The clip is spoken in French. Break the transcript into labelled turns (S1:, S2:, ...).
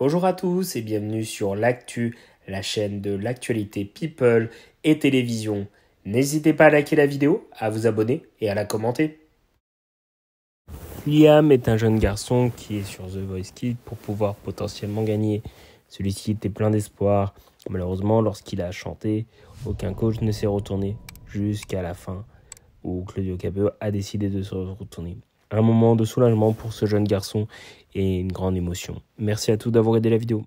S1: Bonjour à tous et bienvenue sur l'actu, la chaîne de l'actualité People et télévision. N'hésitez pas à liker la vidéo, à vous abonner et à la commenter.
S2: Liam est un jeune garçon qui est sur The Voice Kid pour pouvoir potentiellement gagner. Celui-ci était plein d'espoir. Malheureusement, lorsqu'il a chanté, aucun coach ne s'est retourné jusqu'à la fin où Claudio Cabello a décidé de se retourner un moment de soulagement pour ce jeune garçon et une grande émotion.
S3: Merci à tous d'avoir aidé la vidéo.